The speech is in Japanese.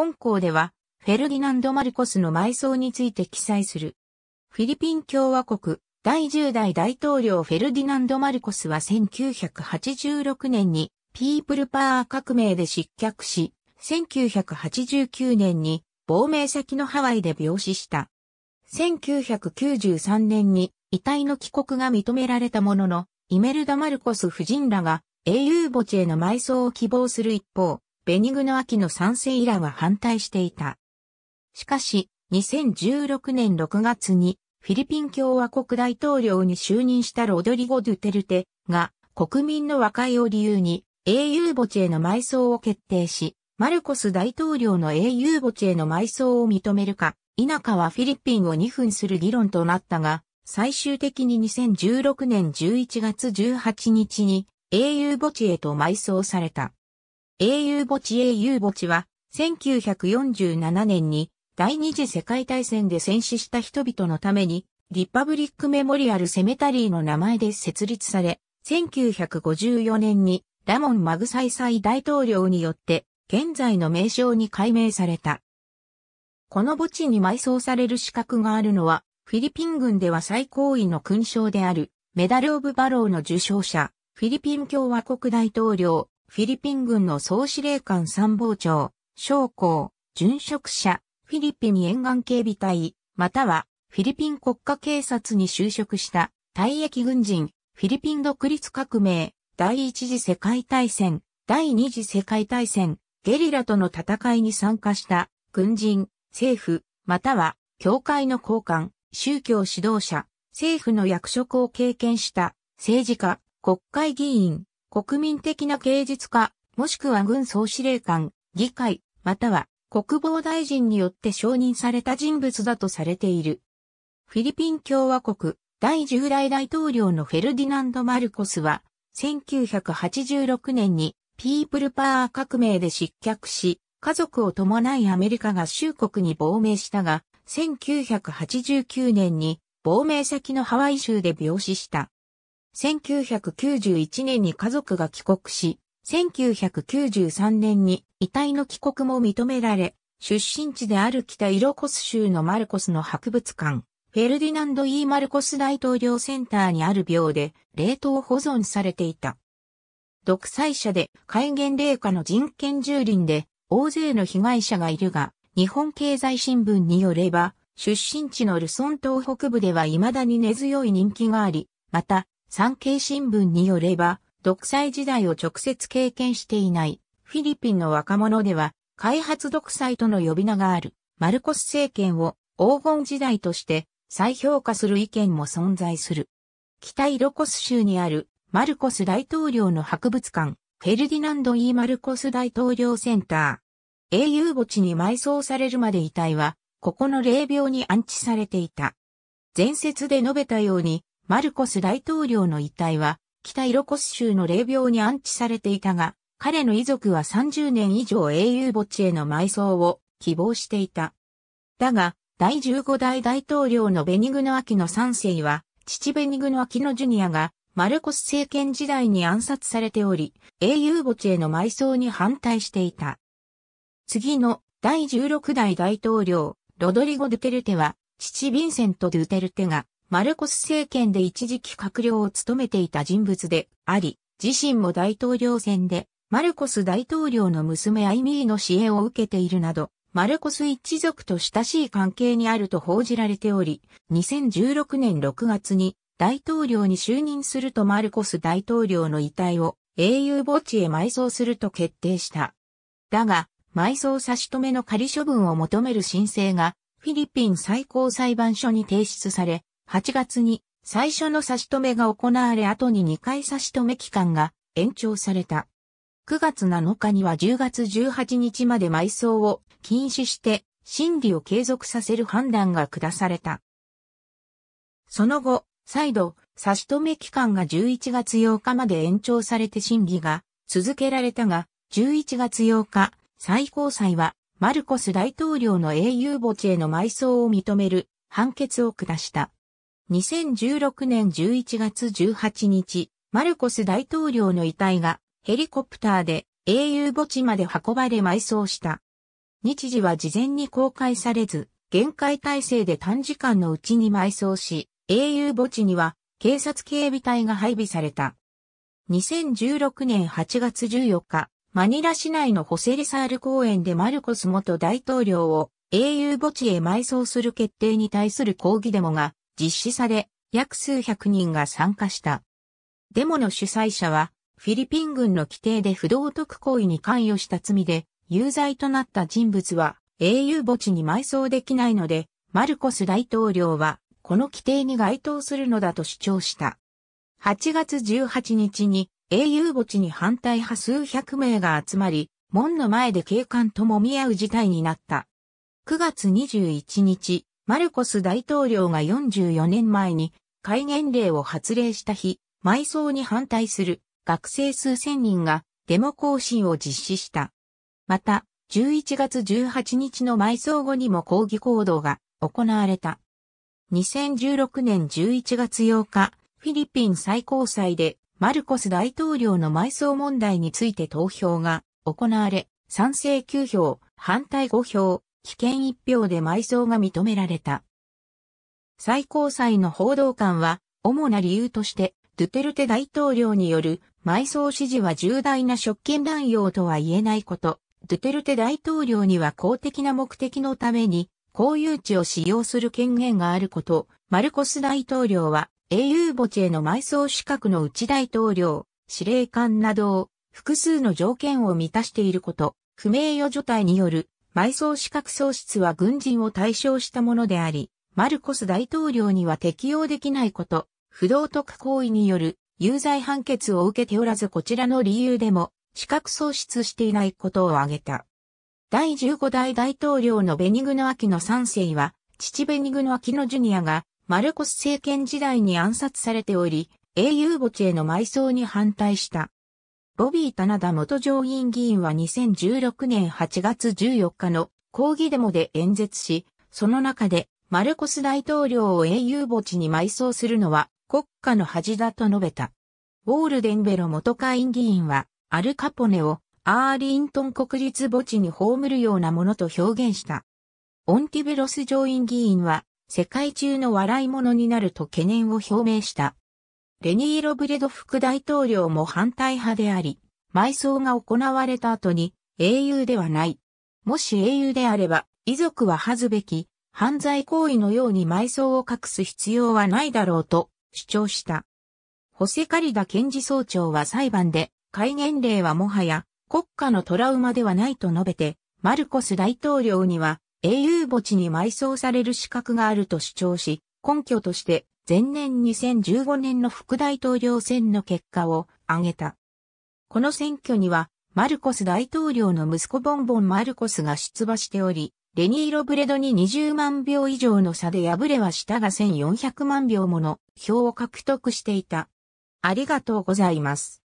本校では、フェルディナンド・マルコスの埋葬について記載する。フィリピン共和国第10代大統領フェルディナンド・マルコスは1986年にピープルパー革命で失脚し、1989年に亡命先のハワイで病死した。1993年に遺体の帰国が認められたものの、イメルダ・マルコス夫人らが英雄墓地への埋葬を希望する一方、ベニグノ秋の賛成イラは反対していた。しかし、2016年6月にフィリピン共和国大統領に就任したロドリゴ・ドゥテルテが国民の和解を理由に英雄墓地への埋葬を決定し、マルコス大統領の英雄墓地への埋葬を認めるか、否かはフィリピンを2分する議論となったが、最終的に2016年11月18日に英雄墓地へと埋葬された。英雄墓地英雄墓地は、1947年に第二次世界大戦で戦死した人々のために、リパブリックメモリアルセメタリーの名前で設立され、1954年にラモン・マグサイサイ大統領によって現在の名称に改名された。この墓地に埋葬される資格があるのは、フィリピン軍では最高位の勲章であるメダル・オブ・バローの受章者、フィリピン共和国大統領フィリピン軍の総司令官参謀長、将校、殉職者、フィリピン沿岸警備隊、またはフィリピン国家警察に就職した退役軍人、フィリピン独立革命、第一次世界大戦、第二次世界大戦、ゲリラとの戦いに参加した軍人、政府、または教会の高官、宗教指導者、政府の役職を経験した政治家、国会議員、国民的な芸術家、もしくは軍総司令官、議会、または国防大臣によって承認された人物だとされている。フィリピン共和国第10代大統領のフェルディナンド・マルコスは、1986年にピープルパワー革命で失脚し、家族を伴いアメリカ合衆国に亡命したが、1989年に亡命先のハワイ州で病死した。1991年に家族が帰国し、1993年に遺体の帰国も認められ、出身地である北イロコス州のマルコスの博物館、フェルディナンド・ E・ マルコス大統領センターにある病で冷凍保存されていた。独裁者で戒厳令下の人権蹂躙で大勢の被害者がいるが、日本経済新聞によれば、出身地のルソン島北部では未だに根強い人気があり、また、産経新聞によれば、独裁時代を直接経験していないフィリピンの若者では、開発独裁との呼び名があるマルコス政権を黄金時代として再評価する意見も存在する。北イロコス州にあるマルコス大統領の博物館、フェルディナンド・ E・ マルコス大統領センター。英雄墓地に埋葬されるまで遺体は、ここの霊廟に安置されていた。前説で述べたように、マルコス大統領の遺体は、北イロコス州の霊廟に安置されていたが、彼の遺族は30年以上英雄墓地への埋葬を希望していた。だが、第15代大統領のベニグノアキノ3世は、父ベニグノアキノジュニアが、マルコス政権時代に暗殺されており、英雄墓地への埋葬に反対していた。次の第16代大統領、ロドリゴ・ドゥテルテは、父ヴィンセント・ドゥテルテがマルコス政権で一時期閣僚を務めていた人物であり、自身も大統領選で、マルコス大統領の娘アイミーの支援を受けているなど、マルコス一族と親しい関係にあると報じられており、2016年6月に大統領に就任するとマルコス大統領の遺体を英雄墓地へ埋葬すると決定した。だが、埋葬差し止めの仮処分を求める申請がフィリピン最高裁判所に提出され、8月に最初の差し止めが行われ後に2回差し止め期間が延長された。9月7日には10月18日まで埋葬を禁止して審理を継続させる判断が下された。その後、再度、差し止め期間が11月8日まで延長されて審議が続けられたが、11月8日、最高裁は、マルコス大統領の英雄墓地への埋葬を認める判決を下した。2016年11月18日、マルコス大統領の遺体がヘリコプターで英雄墓地まで運ばれ埋葬した。日時は事前に公開されず、限界体制で短時間のうちに埋葬し、英雄墓地には警察警備隊が配備された。2016年8月14日、マニラ市内のホセリサール公園でマルコス元大統領を英雄墓地へ埋葬する決定に対する抗議デモが実施され、約数百人が参加した。デモの主催者は、フィリピン軍の規定で不道徳行為に関与した罪で、有罪となった人物は、英雄墓地に埋葬できないので、マルコス大統領は、この規定に該当するのだと主張した。8月18日に、英雄墓地に反対派数百名が集まり、門の前で警官ともみ合う事態になった。9月21日、マルコス大統領が44年前に戒厳令を発令した日、埋葬に反対する学生数千人がデモ行進を実施した。また、11月18日の埋葬後にも抗議行動が行われた。2016年11月8日、フィリピン最高裁でマルコス大統領の埋葬問題について投票が行われ、賛成9票、反対5票、被験一票で埋葬が認められた。最高裁の報道官は、主な理由として、ドゥテルテ大統領による埋葬指示は重大な職権乱用とは言えないこと、ドゥテルテ大統領には公的な目的のために、公有地を使用する権限があること、マルコス大統領は英雄墓地への埋葬資格の内大統領、司令官などを複数の条件を満たしていること、不名誉除隊による埋葬資格喪失は軍人を対象したものであり、マルコス大統領には適用できないこと、不道徳行為による有罪判決を受けておらずこちらの理由でも資格喪失していないことを挙げた。第15代大統領のベニグノ・アキノ3世は、父ベニグノ・アキノ・ジュニアがマルコス政権時代に暗殺されており、英雄墓地への埋葬に反対した。ボビー・棚田元上院議員は2016年8月14日の抗議デモで演説し、その中でマルコス大統領を英雄墓地に埋葬するのは国家の恥だと述べた。ウォールデンベロ元会員議員はアルカポネをアーリントン国立墓地に葬るようなものと表現した。オンティベロス上院議員は世界中の笑い者になると懸念を表明した。レニー・ロブレド副大統領も反対派であり、埋葬が行われた後に英雄ではない。もし英雄であれば、遺族は恥ずべき、犯罪行為のように埋葬を隠す必要はないだろうと主張した。ホセカリダ検事総長は裁判で、戒厳令はもはや国家のトラウマではないと述べて、マルコス大統領には英雄墓地に埋葬される資格があると主張し、根拠として前年2015年の副大統領選の結果を挙げた。この選挙には、マルコス大統領の息子ボンボン・マルコスが出馬しており、レニー・ロブレドに20万票以上の差で敗れはしたが1400万票もの票を獲得していた。ありがとうございます。